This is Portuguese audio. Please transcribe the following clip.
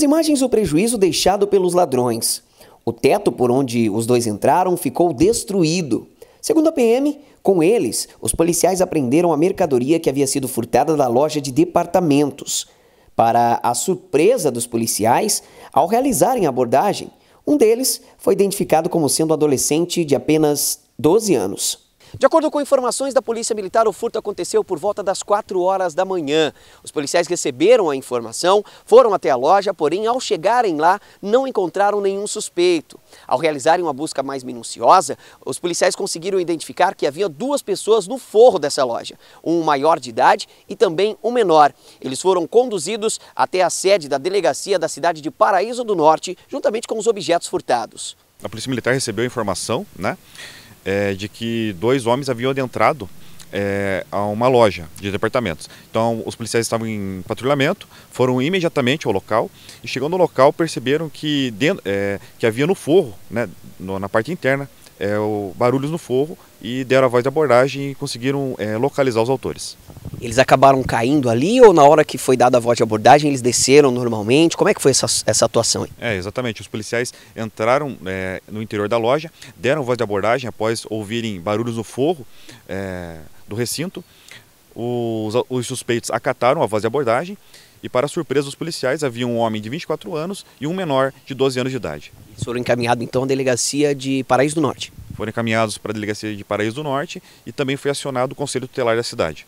Nas imagens, o prejuízo deixado pelos ladrões. O teto por onde os dois entraram ficou destruído. Segundo a PM, com eles, os policiais apreenderam a mercadoria que havia sido furtada da loja de departamentos. Para a surpresa dos policiais, ao realizarem a abordagem, um deles foi identificado como sendo adolescente de apenas 12 anos. De acordo com informações da Polícia Militar, o furto aconteceu por volta das 4 horas da manhã. Os policiais receberam a informação, foram até a loja, porém, ao chegarem lá, não encontraram nenhum suspeito. Ao realizarem uma busca mais minuciosa, os policiais conseguiram identificar que havia duas pessoas no forro dessa loja, um maior de idade e também um menor. Eles foram conduzidos até a sede da delegacia da cidade de Paraíso do Norte, juntamente com os objetos furtados. A Polícia Militar recebeu a informação, né? é, de que dois homens haviam adentrado é, a uma loja de departamentos. Então, os policiais estavam em patrulhamento, foram imediatamente ao local e, chegando no local, perceberam que, dentro, é, que havia no forro, né, no, na parte interna, é, o, barulhos no forro e deram a voz de abordagem e conseguiram é, localizar os autores. Eles acabaram caindo ali ou na hora que foi dada a voz de abordagem eles desceram normalmente? Como é que foi essa, essa atuação? Aí? É, exatamente. Os policiais entraram é, no interior da loja, deram voz de abordagem após ouvirem barulhos no forro é, do recinto. Os, os suspeitos acataram a voz de abordagem e, para surpresa dos policiais, havia um homem de 24 anos e um menor de 12 anos de idade. Eles foram encaminhados então à delegacia de Paraíso do Norte. Foram encaminhados para a delegacia de Paraíso do Norte e também foi acionado o Conselho Tutelar da cidade.